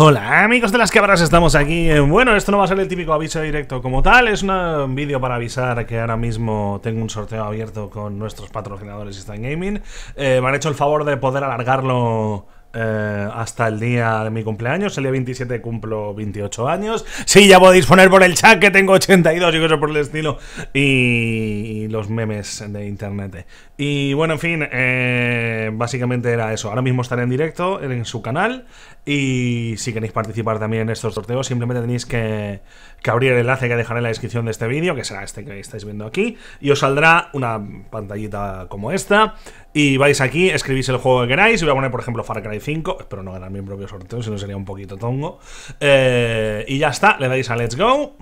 Hola amigos de las cabras, estamos aquí. Bueno, esto no va a ser el típico aviso directo como tal, es un vídeo para avisar que ahora mismo tengo un sorteo abierto con nuestros patrocinadores Stein Gaming. Eh, me han hecho el favor de poder alargarlo eh, hasta el día de mi cumpleaños. El día 27 cumplo 28 años. Sí, ya podéis poner por el chat que tengo 82 y cosas por el estilo. Y los memes de internet. Y bueno, en fin, eh, básicamente era eso. Ahora mismo estaré en directo en su canal. Y si queréis participar también en estos sorteos, simplemente tenéis que, que abrir el enlace que dejaré en la descripción de este vídeo, que será este que estáis viendo aquí. Y os saldrá una pantallita como esta. Y vais aquí, escribís el juego que queráis. Y voy a poner, por ejemplo, Far Cry cinco, Espero no ganar mi propio sorteo, si no sería un poquito tongo. Eh, y ya está, le dais a Let's Go.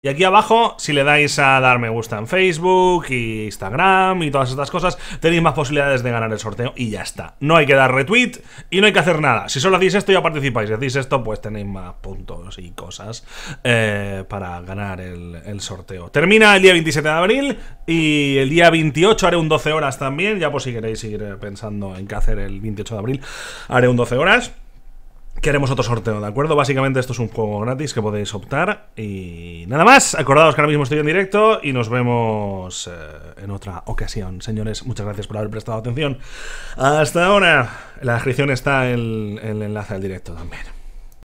Y aquí abajo, si le dais a dar me gusta en Facebook y Instagram y todas estas cosas, tenéis más posibilidades de ganar el sorteo y ya está. No hay que dar retweet y no hay que hacer nada. Si solo hacéis esto ya participáis. Si hacéis esto, pues tenéis más puntos y cosas eh, para ganar el, sorteo. Termina el día 27 de abril y el día 28 haré un 12 horas también. Ya por pues, si queréis ir pensando en qué hacer el 28 de abril, haré un 12 horas que otro sorteo, ¿de acuerdo? Básicamente esto es un juego gratis que podéis optar y nada más. Acordaos que ahora mismo estoy en directo y nos vemos eh, en otra ocasión. Señores, muchas gracias por haber prestado atención. Hasta ahora. En la descripción está en el enlace al directo también.